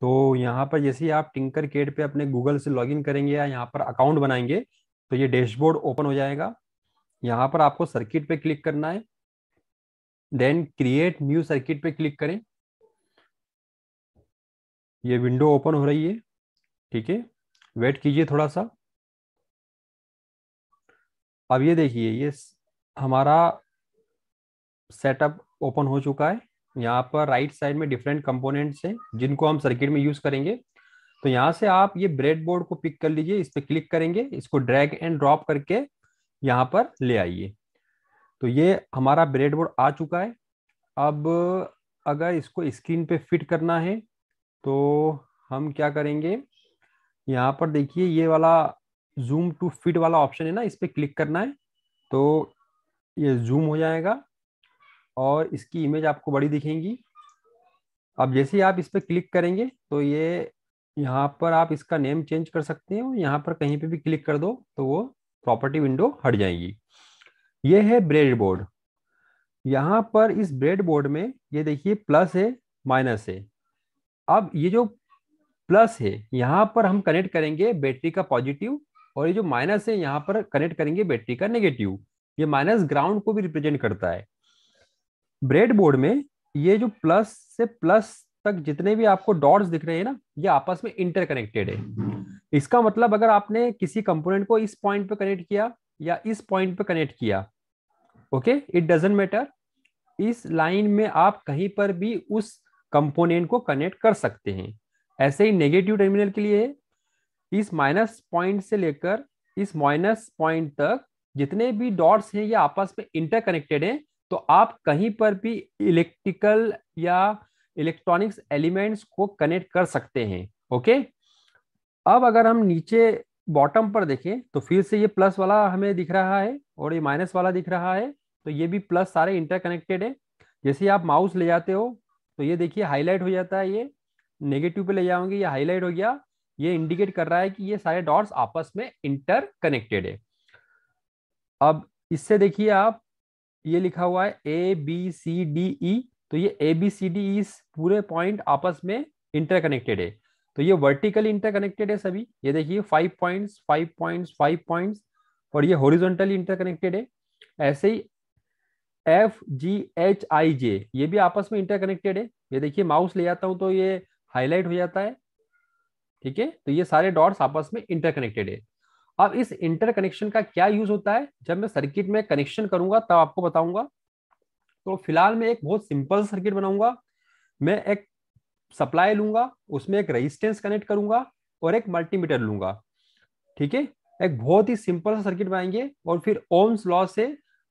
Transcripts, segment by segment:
तो यहाँ पर जैसे ही आप टिंकर केट पे अपने गूगल से लॉगिन करेंगे या यहाँ पर अकाउंट बनाएंगे तो ये डैशबोर्ड ओपन हो जाएगा यहाँ पर आपको सर्किट पे क्लिक करना है देन क्रिएट न्यू सर्किट पे क्लिक करें ये विंडो ओपन हो रही है ठीक है वेट कीजिए थोड़ा सा अब ये देखिए ये हमारा सेटअप ओपन हो चुका है यहाँ पर राइट साइड में डिफरेंट कंपोनेंट्स हैं जिनको हम सर्किट में यूज करेंगे तो यहाँ से आप ये ब्रेड बोर्ड को पिक कर लीजिए इस पर क्लिक करेंगे इसको ड्रैग एंड ड्रॉप करके यहाँ पर ले आइए तो ये हमारा ब्रेड बोर्ड आ चुका है अब अगर इसको स्क्रीन पे फिट करना है तो हम क्या करेंगे यहाँ पर देखिए ये वाला जूम टू फिट वाला ऑप्शन है ना इस पर क्लिक करना है तो ये जूम हो जाएगा और इसकी इमेज आपको बड़ी दिखेंगी अब जैसे ही आप इस पर क्लिक करेंगे तो ये यहाँ पर आप इसका नेम चेंज कर सकते हैं यहाँ पर कहीं पे भी क्लिक कर दो तो वो प्रॉपर्टी विंडो हट जाएगी ये है ब्रेड बोर्ड यहाँ पर इस ब्रेड बोर्ड में ये देखिए प्लस है माइनस है अब ये जो प्लस है यहाँ पर हम कनेक्ट करेंगे बैटरी का पॉजिटिव और ये जो माइनस है यहाँ पर कनेक्ट करेंगे बैटरी का नेगेटिव ये माइनस ग्राउंड को भी रिप्रेजेंट करता है ब्रेड बोर्ड में ये जो प्लस से प्लस तक जितने भी आपको डॉट्स दिख रहे हैं ना ये आपस में इंटरकनेक्टेड है इसका मतलब अगर आपने किसी कंपोनेंट को इस पॉइंट पे कनेक्ट किया या इस पॉइंट पे कनेक्ट किया ओके इट डजेंट मैटर इस लाइन में आप कहीं पर भी उस कंपोनेंट को कनेक्ट कर सकते हैं ऐसे ही नेगेटिव टर्मिनल के लिए इस माइनस पॉइंट से लेकर इस माइनस पॉइंट तक जितने भी डॉट्स हैं ये आपस में इंटरकनेक्टेड हैं तो आप कहीं पर भी इलेक्ट्रिकल या इलेक्ट्रॉनिक्स एलिमेंट्स को कनेक्ट कर सकते हैं ओके अब अगर हम नीचे बॉटम पर देखें तो फिर से ये प्लस वाला हमें दिख रहा है और ये माइनस वाला दिख रहा है तो ये भी प्लस सारे इंटरकनेक्टेड है जैसे आप माउस ले जाते हो तो ये देखिए हाईलाइट हो जाता है ये नेगेटिव पे ले जाओगे ये हाईलाइट हो गया ये इंडिकेट कर रहा है कि ये सारे डॉट्स आपस में इंटरकनेक्टेड है अब इससे देखिए आप ये लिखा हुआ है A B C D E तो ये A B C D E पूरे पॉइंट आपस में इंटरकनेक्टेड है तो ये वर्टिकली इंटरकनेक्टेड है सभी ये देखिए five points five points five points और ये हॉरिजॉन्टली इंटरकनेक्टेड है ऐसे ही एफ जी एच आई जे ये भी आपस में इंटरकनेक्टेड है ये देखिए माउस ले जाता हूं तो ये हाईलाइट हो जाता है ठीक है तो ये सारे डॉट्स आपस में इंटरकनेक्टेड है अब इस इंटर कनेक्शन का क्या यूज होता है जब मैं सर्किट में कनेक्शन करूंगा तब आपको बताऊंगा तो फिलहाल मैं एक बहुत सिंपल सर्किट बनाऊंगा मैं एक सप्लाई लूंगा उसमें एक रेजिस्टेंस कनेक्ट करूंगा और एक मल्टीमीटर लूंगा ठीक है एक बहुत ही सिंपल सा सर्किट बनाएंगे और फिर ओम्स लॉ से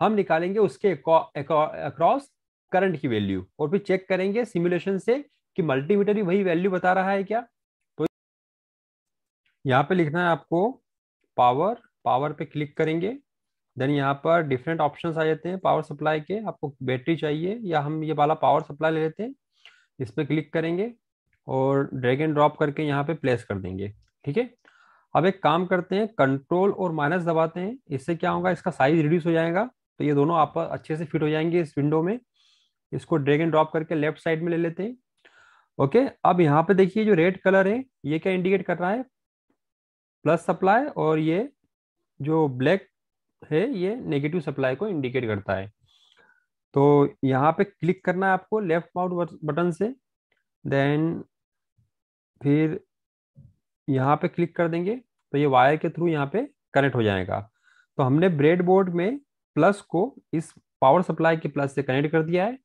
हम निकालेंगे उसके अक्रॉस करंट की वैल्यू और फिर चेक करेंगे सिमुलेशन से कि मल्टीमीटर भी वही वैल्यू बता रहा है क्या तो यहाँ पे लिखना है आपको पावर पावर पे क्लिक करेंगे देन यहाँ पर डिफरेंट ऑप्शंस आ जाते हैं पावर सप्लाई के आपको बैटरी चाहिए या हम ये वाला पावर सप्लाई ले लेते हैं इस पर क्लिक करेंगे और ड्रैग एंड ड्रॉप करके यहाँ पे प्लेस कर देंगे ठीक है अब एक काम करते हैं कंट्रोल और माइनस दबाते हैं इससे क्या होगा इसका साइज रिड्यूस हो जाएगा तो ये दोनों आप अच्छे से फिट हो जाएंगे इस विंडो में इसको ड्रैग एंड ड्रॉप करके लेफ्ट साइड में ले लेते हैं ओके अब यहाँ पे देखिए जो रेड कलर है ये क्या इंडिकेट कर रहा है प्लस सप्लाई और ये जो ब्लैक है ये नेगेटिव सप्लाई को इंडिकेट करता है तो यहाँ पे क्लिक करना है आपको लेफ्ट माउट बटन से देन फिर यहाँ पे क्लिक कर देंगे तो ये वायर के थ्रू यहाँ पे कनेक्ट हो जाएगा तो हमने ब्रेड बोर्ड में प्लस को इस पावर सप्लाई के प्लस से कनेक्ट कर दिया है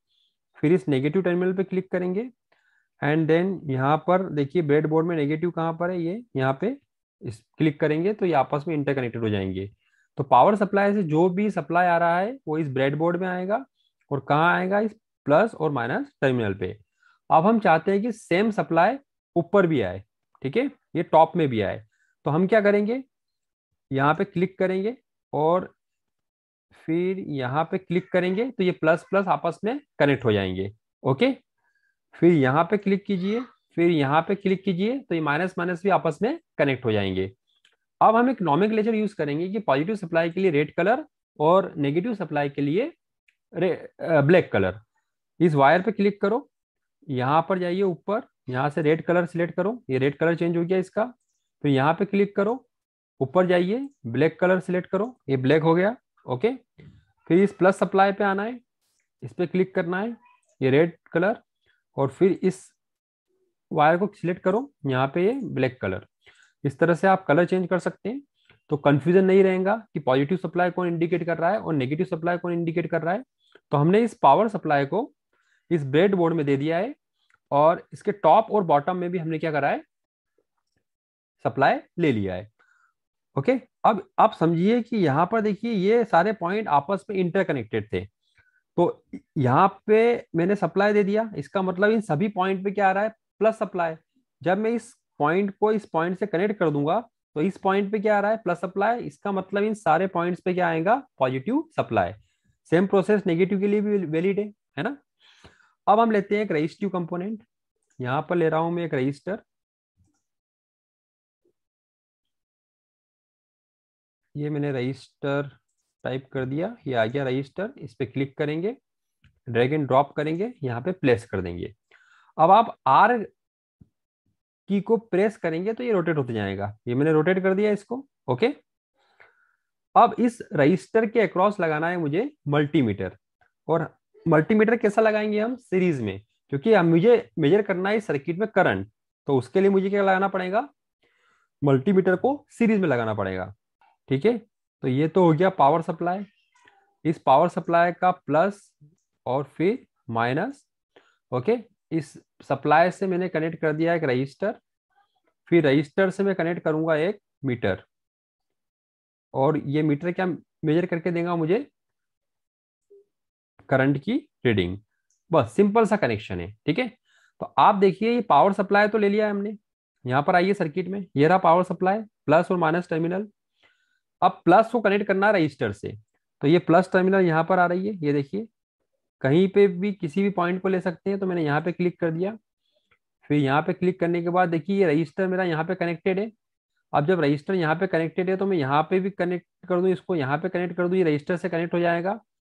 फिर इस नेगेटिव टर्मिनल पे क्लिक करेंगे एंड देन यहाँ पर देखिए ब्रेड बोर्ड में नेगेटिव कहाँ पर है ये यहाँ पे इस क्लिक करेंगे तो ये आपस में इंटरकनेक्टेड हो जाएंगे तो पावर सप्लाई से जो भी सप्लाई आ रहा है वो इस ब्रेडबोर्ड में आएगा और कहाँ आएगा इस प्लस और माइनस टर्मिनल पे अब हम चाहते हैं कि सेम सप्लाई ऊपर भी आए ठीक है ये टॉप में भी आए तो हम क्या करेंगे यहाँ पे क्लिक करेंगे और फिर यहाँ पे क्लिक करेंगे तो ये प्लस प्लस आपस में कनेक्ट हो जाएंगे ओके फिर यहाँ पे क्लिक कीजिए फिर यहाँ पे क्लिक कीजिए तो ये माइनस माइनस भी आपस में कनेक्ट हो जाएंगे अब हम एक नॉमिक लेचर यूज करेंगे कि पॉजिटिव सप्लाई के लिए रेड कलर और नेगेटिव सप्लाई के लिए ब्लैक कलर इस वायर पे क्लिक करो यहाँ पर जाइए ऊपर यहाँ से रेड कलर सिलेक्ट करो ये रेड कलर चेंज हो गया इसका फिर यहाँ पे क्लिक करो ऊपर जाइए ब्लैक कलर सिलेक्ट करो ये ब्लैक हो गया ओके फिर इस प्लस सप्लाई पे आना है इस पर क्लिक करना है ये रेड कलर और फिर इस वायर को सिलेक्ट करो यहाँ पे ये ब्लैक कलर इस तरह से आप कलर चेंज कर सकते हैं तो कंफ्यूजन नहीं रहेगा कि पॉजिटिव सप्लाई कौन इंडिकेट कर रहा है और नेगेटिव सप्लाई कौन इंडिकेट कर रहा है तो हमने इस पावर सप्लाई को इस ब्रेड बोर्ड में दे दिया है और इसके टॉप और बॉटम में भी हमने क्या करा है सप्लाई ले लिया है ओके अब आप समझिए कि यहाँ पर देखिए ये सारे पॉइंट आपस में इंटरकनेक्टेड थे तो यहाँ पे मैंने सप्लाई दे दिया इसका मतलब इन सभी पॉइंट पे क्या आ रहा है प्लस सप्लाई जब मैं इस पॉइंट को इस पॉइंट से कनेक्ट कर दूंगा तो इस पॉइंट पे क्या आ रहा है प्लस सप्लाई इसका मतलब इन सारे पॉइंट्स पे क्या आएगा positive supply same process negative के लिए भी वैलिड है है ना अब हम लेते हैं एक रजिस्टिव कंपोनेंट यहां पर ले रहा हूं मैं एक रजिस्टर ये मैंने रजिस्टर टाइप कर दिया ये आ गया रजिस्टर इस पर क्लिक करेंगे ड्रैग एंड ड्रॉप करेंगे यहाँ पे प्लेस कर देंगे अब आप आर की को प्रेस करेंगे तो ये रोटेट होते जाएगा ये मैंने रोटेट कर दिया इसको ओके अब इस रजिस्टर के अक्रॉस लगाना है मुझे मल्टीमीटर और मल्टीमीटर कैसा लगाएंगे हम सीरीज में क्योंकि हम मुझे मेजर करना है सर्किट में करंट तो उसके लिए मुझे क्या लगाना पड़ेगा मल्टीमीटर को सीरीज में लगाना पड़ेगा ठीक है तो ये तो हो गया पावर सप्लाई इस पावर सप्लाई का प्लस और फिर माइनस ओके इस सप्लाई से मैंने कनेक्ट कर दिया एक रजिस्टर फिर रजिस्टर से मैं कनेक्ट करूंगा एक मीटर और ये मीटर क्या मेजर करके देगा मुझे करंट की रीडिंग बस सिंपल सा कनेक्शन है ठीक है तो आप देखिए ये पावर सप्लाई तो ले लिया है हमने यहां पर आइए सर्किट में ये रहा पावर सप्लाई प्लस और माइनस टर्मिनल अब प्लस को कनेक्ट करना रजिस्टर से तो ये प्लस टर्मिनल यहां पर आ रही है ये देखिए कहीं पे भी किसी भी पॉइंट को ले सकते हैं तो मैंने यहाँ पे क्लिक कर दिया फिर यहाँ पे क्लिक करने के बाद देखिए ये रजिस्टर मेरा यहाँ पे कनेक्टेड है अब जब रजिस्टर यहाँ पे कनेक्टेड है तो मैं यहाँ पे भी कनेक्ट कर दूँ इसको यहाँ पे कनेक्ट कर दूँ ये रजिस्टर से कनेक्ट हो जाएगा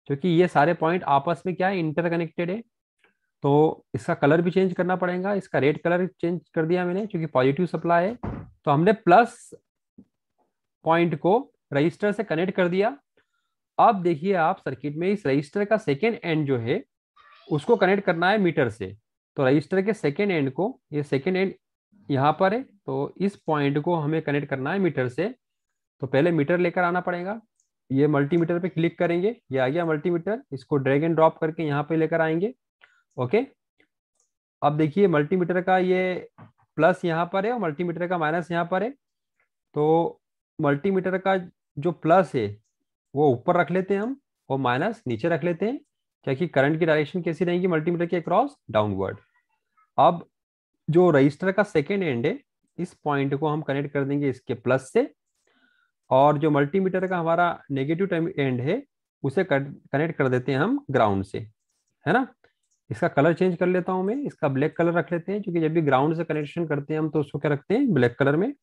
क्योंकि ये सारे पॉइंट आपस में क्या है इंटर कनेक्टेड है तो इसका कलर भी चेंज करना पड़ेगा इसका रेड कलर चेंज कर दिया मैंने क्योंकि पॉजिटिव सप्लाई है तो हमने प्लस पॉइंट को रजिस्टर से कनेक्ट कर दिया अब देखिए आप सर्किट में इस रजिस्टर का सेकेंड एंड जो है उसको कनेक्ट करना है मीटर से तो रजिस्टर के सेकेंड एंड को ये सेकेंड एंड यहाँ पर है तो इस पॉइंट को हमें कनेक्ट करना है मीटर से तो पहले मीटर लेकर आना पड़ेगा ये मल्टीमीटर पे क्लिक करेंगे ये आ गया मल्टीमीटर इसको ड्रैग एंड ड्रॉप करके यहाँ पे लेकर आएंगे ओके अब देखिए मल्टीमीटर का ये प्लस यहाँ पर है और मल्टीमीटर का माइनस यहाँ पर है तो मल्टीमीटर का जो प्लस है वो ऊपर रख लेते हैं हम और माइनस नीचे रख लेते हैं क्या कि करंट की डायरेक्शन कैसी रहेगी मल्टीमीटर के अक्रॉस डाउनवर्ड अब जो रजिस्टर का सेकेंड एंड है इस पॉइंट को हम कनेक्ट कर देंगे इसके प्लस से और जो मल्टीमीटर का हमारा नेगेटिव एंड है उसे कनेक्ट कर देते हैं हम ग्राउंड से है ना इसका कलर चेंज कर लेता हूं मैं इसका ब्लैक कलर रख लेते हैं क्योंकि जब भी ग्राउंड से कनेक्शन करते हैं हम तो उसको क्या रखते हैं ब्लैक कलर में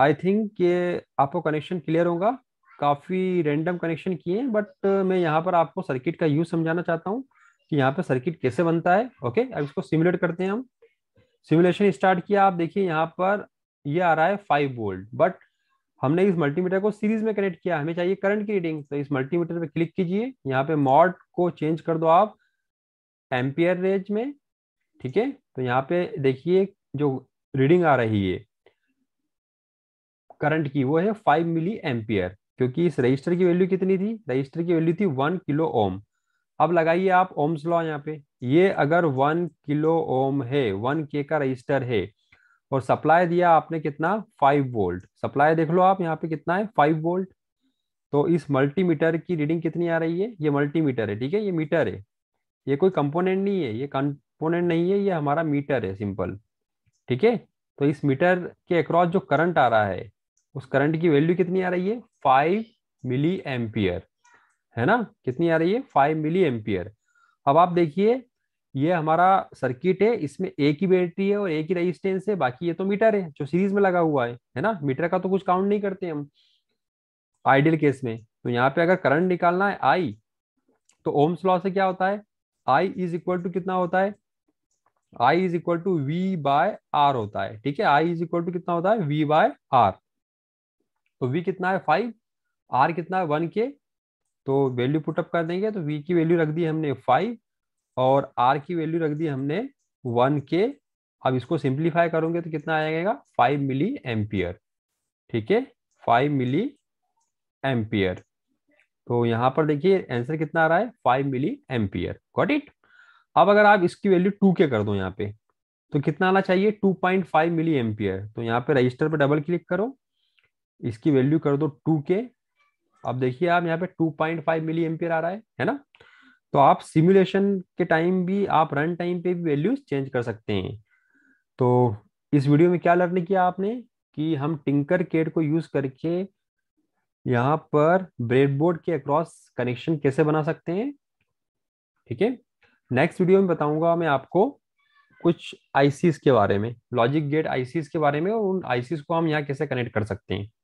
आई थिंक ये आपको कनेक्शन क्लियर होगा काफ़ी रेंडम कनेक्शन किए हैं बट uh, मैं यहाँ पर आपको सर्किट का यूज समझाना चाहता हूँ कि यहाँ पर सर्किट कैसे बनता है ओके अब इसको सिमुलेट करते हैं हम सिमुलेशन स्टार्ट किया आप देखिए यहाँ पर ये आ रहा है फाइव वोल्ट बट हमने इस मल्टीमीटर को सीरीज में कनेक्ट किया हमें चाहिए करंट की रीडिंग तो इस मल्टीमीटर पे क्लिक कीजिए यहाँ पे मॉड को चेंज कर दो आप एम्पियर रेंज में ठीक है तो यहाँ पे देखिए जो रीडिंग आ रही है करंट की वो है फाइव मिली एम्पियर क्योंकि इस रजिस्टर की वैल्यू कितनी थी रजिस्टर की वैल्यू थी वन किलो ओम अब लगाइए आप ओम्स लॉ यहाँ पे ये अगर वन किलो ओम है वन के का रजिस्टर है और सप्लाई दिया आपने कितना फाइव वोल्ट सप्लाई देख लो आप यहाँ पे कितना है फाइव वोल्ट तो इस मल्टीमीटर की रीडिंग कितनी आ रही है ये मल्टीमीटर है ठीक है ये मीटर है ये कोई कंपोनेंट नहीं है ये कंपोनेंट नहीं है ये हमारा मीटर है सिंपल ठीक है तो इस मीटर के अक्रॉस जो करंट आ रहा है उस करंट की वैल्यू कितनी आ रही है फाइव मिली एम्पियर है ना कितनी आ रही है फाइव मिली एम्पियर अब आप देखिए ये हमारा सर्किट है इसमें एक ही बैटरी है और एक ही रेजिस्टेंस है बाकी ये तो मीटर है जो सीरीज में लगा हुआ है है ना मीटर का तो कुछ काउंट नहीं करते हम आइडियल केस में तो यहाँ पे अगर करंट निकालना है आई तो ओम्स लॉ से क्या होता है आई इज इक्वल टू कितना होता है I is equal to V by R होता है ठीक है आई इज इक्वल टू कितना होता है वी बाय आर तो वी कितना है फाइव आर कितना है वन के तो वैल्यू पुटअप कर देंगे तो वी की वैल्यू रख दी हमने फाइव और आर की वैल्यू रख दी हमने वन के अब इसको सिंप्लीफाई करोगे तो कितना आएगा फाइव मिली एम्पियर ठीक है फाइव मिली एम्पियर तो यहां पर देखिए आंसर कितना आ रहा है five milliampere got it अब अगर आप इसकी वैल्यू टू के कर दो यहाँ पे तो कितना आना चाहिए two point five milliampere तो यहाँ पे रजिस्टर पर डबल क्लिक करो इसकी वैल्यू कर दो टू के अब देखिए आप यहाँ पे two point five milliampere आ रहा है है ना तो आप सिमुलेशन के टाइम भी आप रन टाइम पे भी वैल्यूज चेंज कर सकते हैं तो इस वीडियो में क्या लर्न किया आपने कि हम टिंकर केट को यूज करके यहाँ पर ब्रेडबोर्ड के अक्रॉस कनेक्शन कैसे बना सकते हैं ठीक है नेक्स्ट वीडियो में बताऊंगा मैं आपको कुछ आईसीस के बारे में लॉजिक गेट आईसीस के बारे में और उन आईसीस को हम यहाँ कैसे कनेक्ट कर सकते हैं